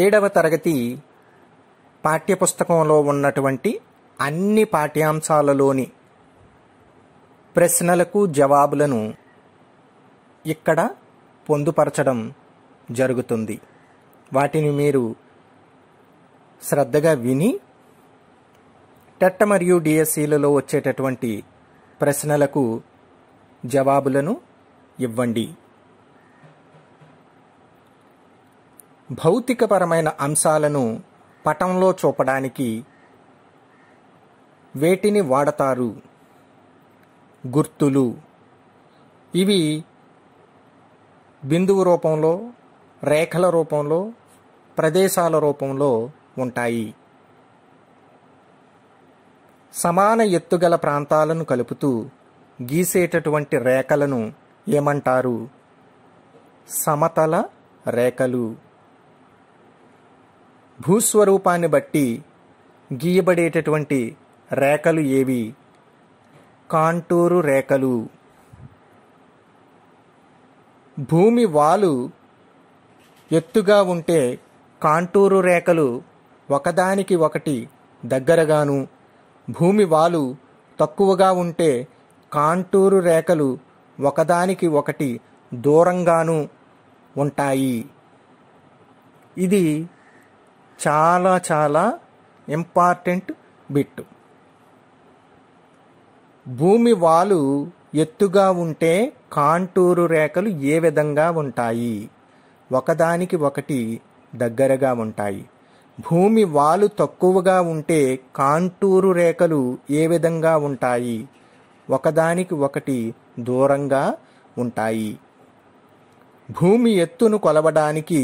ఏడవ తరగతి పాఠ్యపుస్తకంలో ఉన్నటువంటి అన్ని పాఠ్యాంశాలలోని ప్రశ్నలకు జవాబులను ఇక్కడ పొందుపరచడం జరుగుతుంది వాటిని మీరు శ్రద్ధగా విని టెట్ మరియు డిఎస్సిలలో వచ్చేటటువంటి ప్రశ్నలకు జవాబులను ఇవ్వండి భౌతికపరమైన అంశాలను పటంలో చూపడానికి వేటిని వాడతారు గుర్తులు ఇవి బిందువు రూపంలో రేఖల రూపంలో ప్రదేశాల రూపంలో ఉంటాయి సమాన ఎత్తుగల ప్రాంతాలను కలుపుతూ గీసేటటువంటి రేఖలను ఏమంటారు సమతల రేఖలు భూస్వరూపాన్ని బట్టి గీయబడేటటువంటి రేఖలు ఏవి కాంటూరు రేఖలు భూమి వాలు ఎత్తుగా ఉంటే కాంటూరు రేఖలు ఒకదానికి ఒకటి దగ్గరగాను భూమి వాలు తక్కువగా ఉంటే కాంటూరు రేఖలు ఒకదానికి ఒకటి దూరంగాను ఉంటాయి ఇది చాలా చాలా ఇంపార్టెంట్ బిట్ భూమి వాలు ఎత్తుగా ఉంటే కాంటూరు రేఖలు ఏ విధంగా ఉంటాయి ఒకదానికి ఒకటి దగ్గరగా ఉంటాయి భూమి వాలు తక్కువగా ఉంటే కాంటూరు రేఖలు ఏ విధంగా ఉంటాయి ఒకదానికి ఒకటి దూరంగా ఉంటాయి భూమి ఎత్తును కొలవడానికి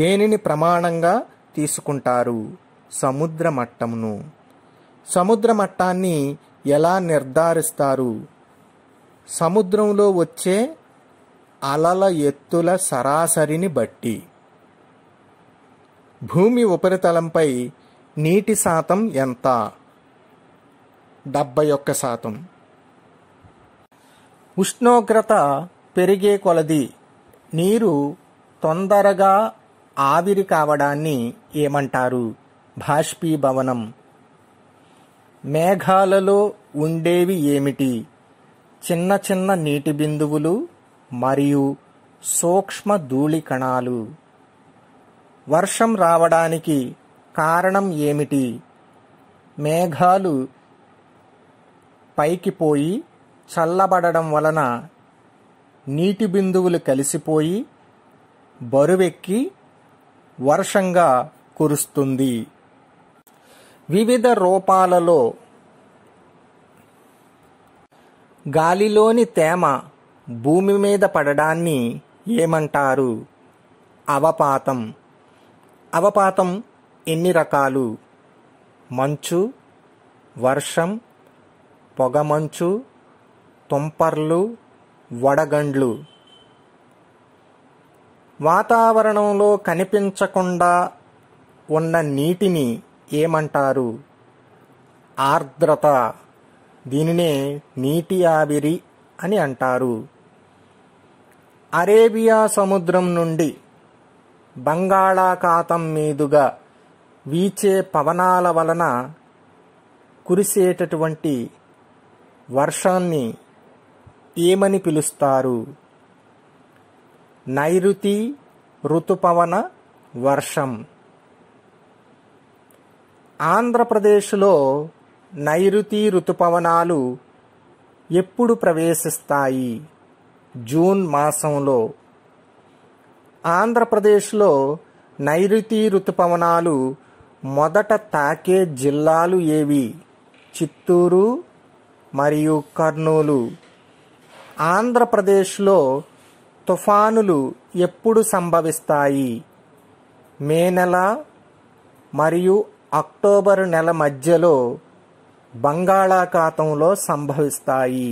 దేనిని ప్రమాణంగా తీసుకుంటారు సముద్ర మట్టమును సముద్ర మట్టాన్ని ఎలా నిర్ధారిస్తారు సముద్రంలో వచ్చే అలల ఎత్తుల సరాసరిని బట్టి భూమి ఉపరితలంపై నీటి శాతం ఎంత డెబ్బై ఒక్క శాతం ఉష్ణోగ్రత పెరిగే కొలది నీరు తొందరగా ఆవిరి కావడాన్ని ఏమంటారు బాష్పీభవనం మేఘాలలో ఉండేవి ఏమిటి చిన్న చిన్న నీటి బిందువులు మరియు సూక్ష్మ ధూళి కణాలు వర్షం రావడానికి కారణం ఏమిటి మేఘాలు పైకి పోయి చల్లబడడం వలన నీటి బిందువులు కలిసిపోయి బరువెక్కి వర్షంగా కురుస్తుంది వివిధ రూపాలలో గాలిలోని తేమ భూమి మీద పడడాన్ని ఏమంటారు అవపాతం అవపాతం ఎన్ని రకాలు మంచు వర్షం పొగమంచు తుంపర్లు వడగండ్లు వాతావరణంలో కనిపించకుండా ఉన్న నీటిని ఏమంటారు ఆర్ద్రత దీనినే నీటి ఆవిరి అని అంటారు అరేబియా సముద్రం నుండి బంగాళాఖాతం మీదుగా వీచే పవనాల వలన కురిసేటటువంటి వర్షాన్ని ఏమని పిలుస్తారు నైరుతి ఋతుపవన వర్షం ఆంధ్రప్రదేశ్లో నైరుతి ఋతుపవనాలు ఎప్పుడు ప్రవేశిస్తాయి జూన్ మాసంలో ఆంధ్రప్రదేశ్లో నైరుతి ఋతుపవనాలు మొదట తాకే జిల్లాలు ఏవి చిత్తూరు మరియు కర్నూలు ఆంధ్రప్రదేశ్లో తుఫానులు ఎప్పుడు సంభవిస్తాయి మే నెల మరియు అక్టోబర్ నెల మధ్యలో బంగాళాఖాతంలో సంభవిస్తాయి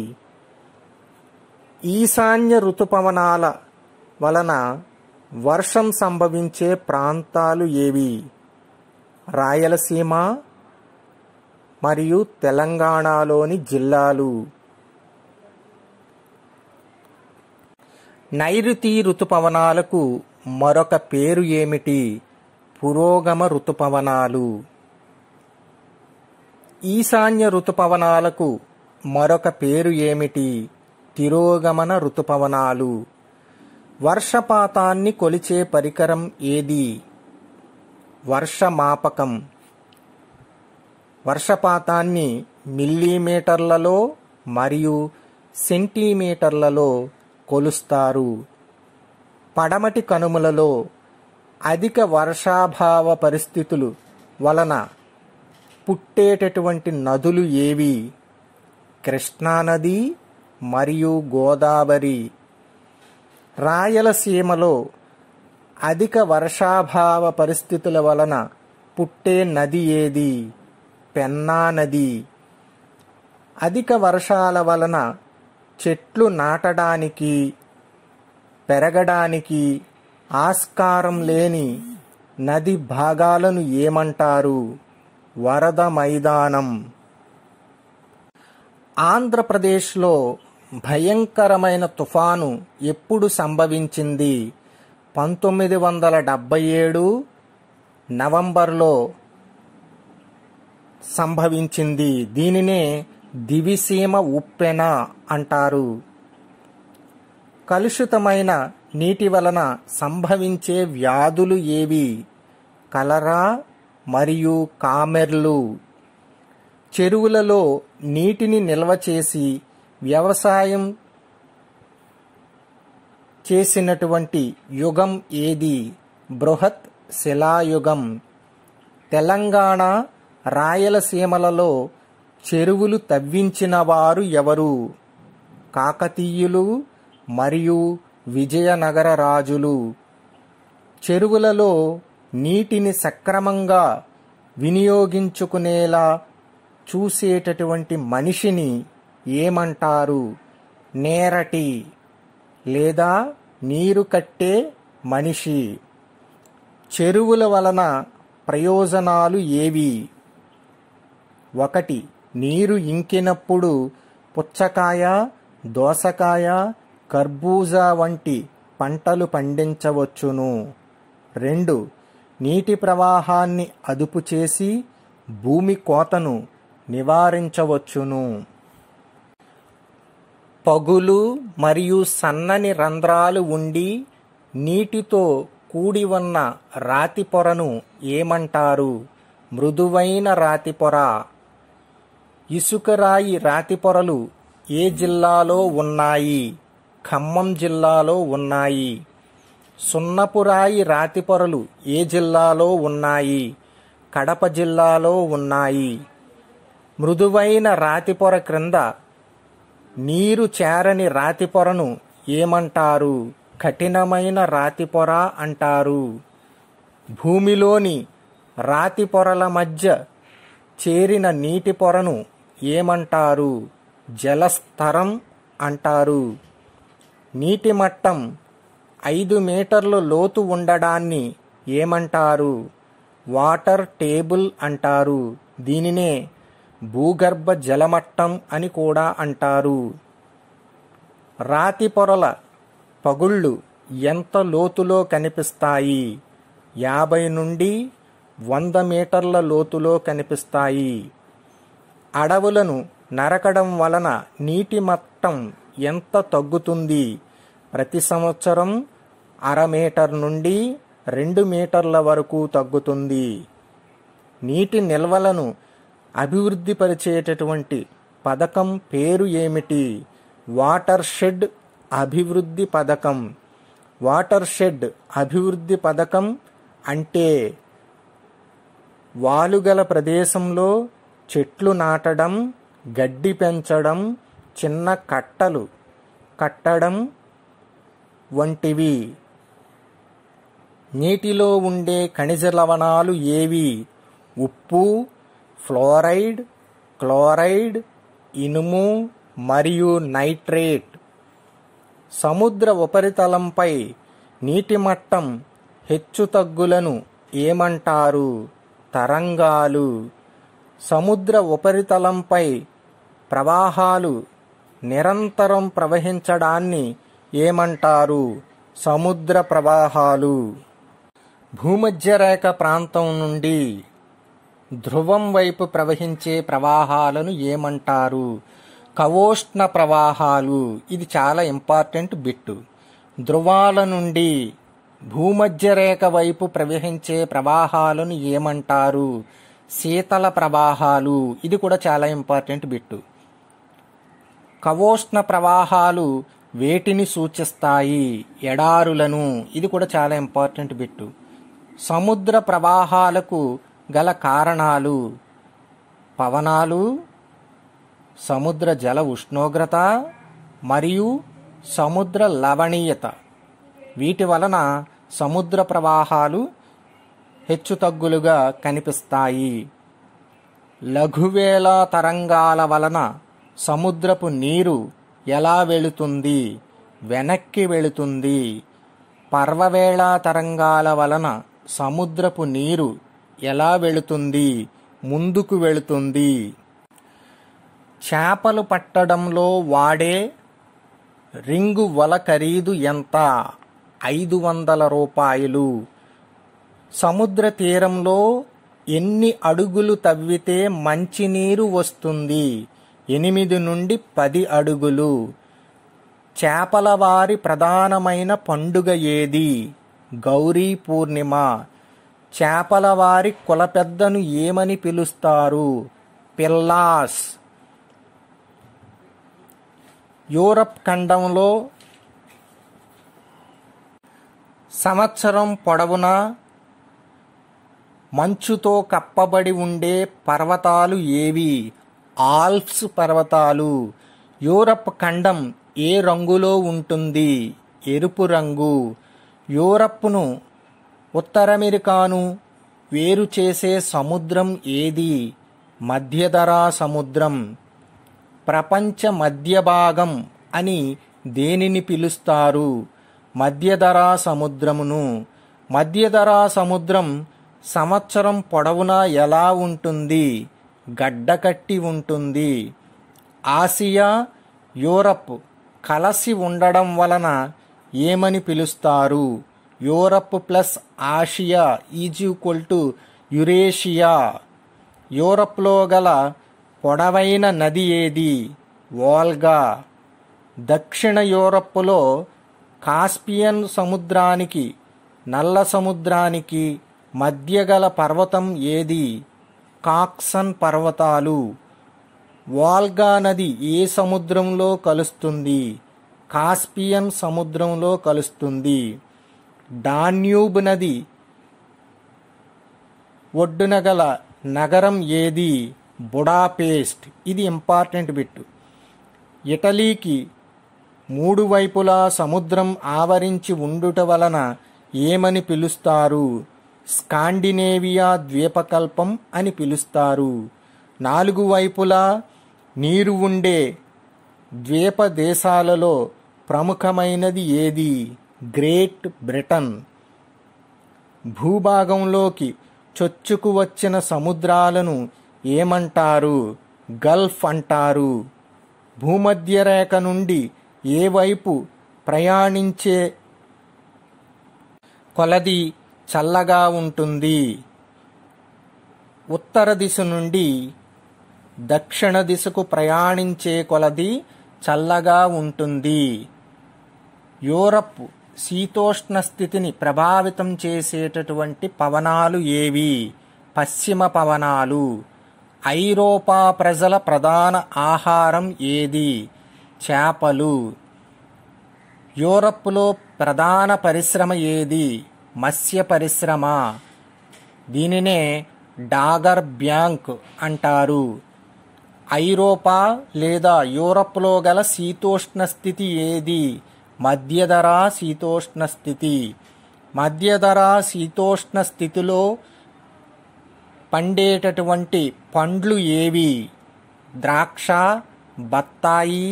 ఈశాన్య ఋతుపవనాల వలన వర్షం సంభవించే ప్రాంతాలు ఏవి రాయలసీమ మరియు తెలంగాణలోని జిల్లాలు నైరుతి ఋతుపవనాలకు మరొక పేరు ఏమిటి పురోగమ ఋతుపవనాలు ఈశాన్య ఋతుపవనాలకు మరొక పేరు ఏమిటి తిరోగమన ఋతుపవనాలు వర్షపాతాన్ని కొలిచే పరికరం ఏది వర్షమాపకం వర్షపాతాన్ని మిల్లీమీటర్లలో మరియు సెంటీమీటర్లలో కొలుస్తారు పడమటి కనుమలలో అధిక వర్షాభావ పరిస్థితులు వలన పుట్టేటటువంటి నదులు ఏవి కృష్ణానది మరియు గోదావరి రాయలసీమలో అధిక వర్షాభావ పరిస్థితుల వలన పుట్టే నది ఏది పెన్నా నది అధిక వర్షాల వలన చెట్లు నాటడానికి పెరగడానికి ఆస్కారం లేని నది భాగాలను ఏమంటారు వరద మైదానం ఆంధ్రప్రదేశ్లో భయంకరమైన తుఫాను ఎప్పుడు సంభవించింది పంతొమ్మిది వందల డెబ్బై ఏడు నవంబర్లో సంభవించింది దీనినే దివిసీమ ఉప్పెన అంటారు కలుషితమైన నీటి వలన సంభవించే వ్యాధులు ఏవి కలరా మరియు కామెర్లు చెరువులలో నీటిని నిల్వ చేసి వ్యవసాయం చేసినటువంటి యుగం ఏది బృహత్ శిలాయుగం తెలంగాణ రాయలసీమలలో చెరువులు తవ్వించిన వారు ఎవరు కాకతీయులు మరియు విజయనగర రాజులు చెరువులలో నీటిని సక్రమంగా వినియోగించుకునేలా చూసేటటువంటి మనిషిని ఏమంటారు నేరటి లేదా నీరు కట్టే మనిషి చెరువుల వలన ప్రయోజనాలు ఏవి ఒకటి నీరు ఇంకినప్పుడు పుచ్చకాయ దోసకాయ కర్బూజా వంటి పంటలు పండించవచ్చును రెండు నీటి ప్రవాహాన్ని అదుపు చేసి భూమి కోతను నివారించవచ్చును పగులు మరియు సన్నని రంధ్రాలు ఉండి నీటితో కూడి ఉన్న రాతి పొరను ఏమంటారు మృదువైన రాతి పొర ఇసుకరాయి రాతి పొరలు ఏ జిల్లాలో ఉన్నాయి ఖమ్మం జిల్లాలో ఉన్నాయి సున్నపురాయి రాతి పొరలు ఏ జిల్లాలో ఉన్నాయి కడప జిల్లాలో ఉన్నాయి మృదువైన రాతి పొర క్రింద నీరు చేరని రాతి పొరను ఏమంటారు కఠినమైన రాతి పొర అంటారు భూమిలోని రాతి పొరల మధ్య చేరిన నీటి పొరను ఏమంటారు జలస్తరం అంటారు నీటి మట్టం ఐదు మీటర్లు లోతు ఉండడాన్ని ఏమంటారు వాటర్ టేబుల్ అంటారు దీనినే భూగర్భ జలమట్టం అని కూడా అంటారు రాతి పొరల పగుళ్ళు ఎంత లోతులో కనిపిస్తాయి యాభై నుండి వంద మీటర్ల లోతులో కనిపిస్తాయి అడవులను నరకడం వలన నీటి మట్టం ఎంత తగ్గుతుంది ప్రతి సంవత్సరం అర మీటర్ నుండి రెండు మీటర్ల వరకు తగ్గుతుంది నీటి నిల్వలను అభివృద్ధి పరిచేటటువంటి పథకం పేరు ఏమిటి వాటర్ షెడ్ అభివృద్ధి పథకం వాటర్ షెడ్ అభివృద్ధి పథకం అంటే వాలుగల ప్రదేశంలో చెట్లు నాటడం గడ్డి పెంచడం చిన్న కట్టలు కట్టడం వంటివి నీటిలో ఉండే ఖనిజ లవణాలు ఏవి ఉప్పు ఫ్లోరైడ్ క్లోరైడ్ ఇనుము మరియు నైట్రేట్ సముద్ర ఉపరితలంపై నీటి మట్టం హెచ్చుతగ్గులను ఏమంటారు తరంగాలు సముద్ర ఉపరితలంపై ప్రవాహాలు నిరంతరం ప్రవహించడాన్ని ఏమంటారు సముద్ర ప్రవాహాలు భూమధ్యరేఖ ప్రాంతం నుండి ధ్రువం వైపు ప్రవహించే ప్రవాహాలను ఏమంటారు కవోష్ణ ప్రవాహాలు ఇది చాలా ఇంపార్టెంట్ బిట్టు ధ్రువాల నుండి భూమధ్యరేఖ వైపు ప్రవహించే ప్రవాహాలను ఏమంటారు శీతల ప్రవాహాలు ఇది కూడా చాలా ఇంపార్టెంట్ బిట్టు కవోష్ణ ప్రవాహాలు వేటిని సూచిస్తాయి ఎడారులను ఇది కూడా చాలా ఇంపార్టెంట్ బిట్టు సముద్ర ప్రవాహాలకు గల కారణాలు పవనాలు సముద్ర జల ఉష్ణోగ్రత మరియు సముద్ర లవణీయత వీటి వలన సముద్ర ప్రవాహాలు హెచ్చుతగ్గులుగా కనిపిస్తాయి లఘువేళా తరంగాల వలన సముద్రపు నీరు ఎలా వెళుతుంది వెనక్కి వెళుతుంది పర్వవేళ తరంగాల వలన సముద్రపు నీరు ఎలా వెళుతుంది ముందుకు వెళుతుంది చేపలు పట్టడంలో వాడే రింగు వల ఖరీదు ఎంత ఐదు వందల రూపాయలు సముద్ర తీరంలో ఎన్ని అడుగులు తవ్వితే మంచినీరు వస్తుంది ఎనిమిది నుండి పది అడుగులు చేపల వారి ప్రధానమైన పండుగ ఏది గౌరీ పూర్ణిమ చేపల వారి పెద్దను ఏమని పిలుస్తారు పిల్లాస్ యూరప్ ఖండంలో సంవత్సరం పొడవునా మంచుతో కప్పబడి ఉండే పర్వతాలు ఏవి ఆల్ప్స్ పర్వతాలు యూరప్ ఖండం ఏ రంగులో ఉంటుంది ఎరుపు రంగు యూరప్ను ఉత్తర అమెరికాను వేరు చేసే సముద్రం ఏది మధ్యధరా సముద్రం ప్రపంచ మధ్య భాగం అని దేనిని పిలుస్తారు మధ్యధరా సముద్రమును మధ్యధరా సముద్రం సంవత్సరం పొడవునా ఎలా ఉంటుంది గడ్డకట్టి ఉంటుంది ఆసియా యూరప్ కలసి ఉండడం వలన ఏమని పిలుస్తారు Europe plus Asia is equal to Eurasia యూరప్లో గల పొడవైన నది ఏది వాల్గా దక్షిణ యూరప్లో కాస్పియన్ సముద్రానికి నల్ల సముద్రానికి మధ్యగల పర్వతం ఏది కాక్సన్ పర్వతాలు వాల్గా నది ఏ సముద్రంలో కలుస్తుంది కాస్పియన్ సముద్రంలో కలుస్తుంది డాన్యూబ్ నది ఒడ్డున గల నగరం ఏది బుడాపేస్ట్ ఇది ఇంపార్టెంట్ బిట్ ఇటలీకి మూడు వైపులా సముద్రం ఆవరించి ఉండుట వలన ఏమని పిలుస్తారు స్కాండినేవియా ద్వీపకల్పం అని పిలుస్తారు నాలుగు వైపులా నీరు ఉండే ద్వీప దేశాలలో ప్రముఖమైనది ఏది గ్రేట్ బ్రిటన్ భూభాగంలోకి చొచ్చుకు వచ్చిన సముద్రాలను ఏమంటారు గల్ఫ్ అంటారు భూమధ్యరేఖ నుండి ఏ వైపు ప్రయాణించే కొలది చల్లగా ఉంటుంది ఉత్తర దిశ నుండి దక్షిణ దిశకు ప్రయాణించే కొలది చల్లగా ఉంటుంది యూరప్ శీతోష్ణ స్థితిని ప్రభావితం చేసేటటువంటి పవనాలు ఏవి పశ్చిమ పవనాలు ఐరోపా ప్రజల ప్రధాన ఆహారం ఏది చేపలు యూరప్లో ప్రధాన పరిశ్రమ ఏది మత్స్య పరిశ్రమ దీనినే డాగర్ బ్యాంక్ అంటారు ఐరోపా లేదా యూరప్లో గల శీతోష్ణ స్థితి ఏది మధ్యధర శీతోష్ణ స్థితి మధ్యధర శీతోష్ణ స్థితిలో పండేటటువంటి పండ్లు ఏవి ద్రాక్ష బత్తాయి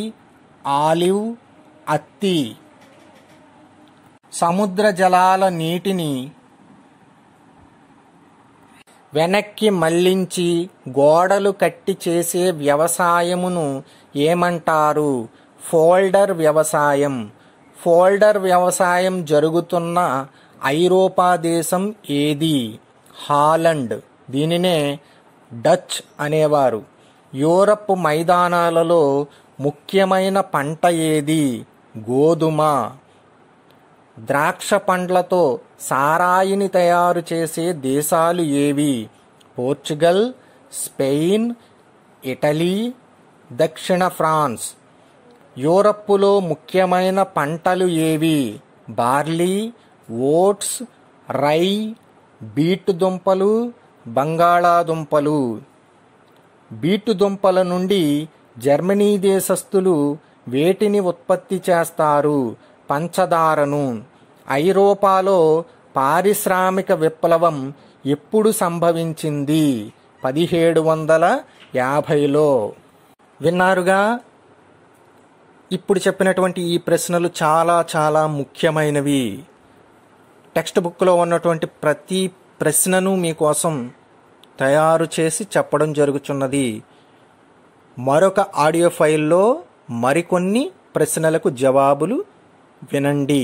ఆలివ్ అత్తి సముద్ర జలాల నీటిని వెనక్కి మళ్లించి గోడలు కట్టి చేసే వ్యవసాయమును ఏమంటారు ఫోల్డర్ వ్యవసాయం ఫోల్డర్ వ్యవసాయం జరుగుతున్న ఐరోపా దేశం ఏది హాలండ్ దీనినే డచ్ అనేవారు యూరప్ మైదానాలలో ముఖ్యమైన పంట ఏది గోధుమ ద్రాక్ష పండ్లతో సారాయిని తయారు చేసే దేశాలు ఏవి పోర్చుగల్ స్పెయిన్ ఇటలీ దక్షిణ ఫ్రాన్స్ యూరప్లో ముఖ్యమైన పంటలు ఏవి బార్లీ ఓట్స్ రై బీటు దుంపలు బంగాళాదుంపలు బీటు దుంపల నుండి జర్మనీ దేశస్థులు వేటిని ఉత్పత్తి చేస్తారు పంచదారను ఐరోపాలో పారిశ్రామిక విప్లవం ఎప్పుడు సంభవించింది పదిహేడు వందల యాభైలో విన్నారుగా ఇప్పుడు చెప్పినటువంటి ఈ ప్రశ్నలు చాలా చాలా ముఖ్యమైనవి టెక్స్ట్ బుక్లో ఉన్నటువంటి ప్రతి ప్రశ్నను మీకోసం తయారు చేసి చెప్పడం జరుగుతున్నది మరొక ఆడియో ఫైల్లో మరికొన్ని ప్రశ్నలకు జవాబులు వినండి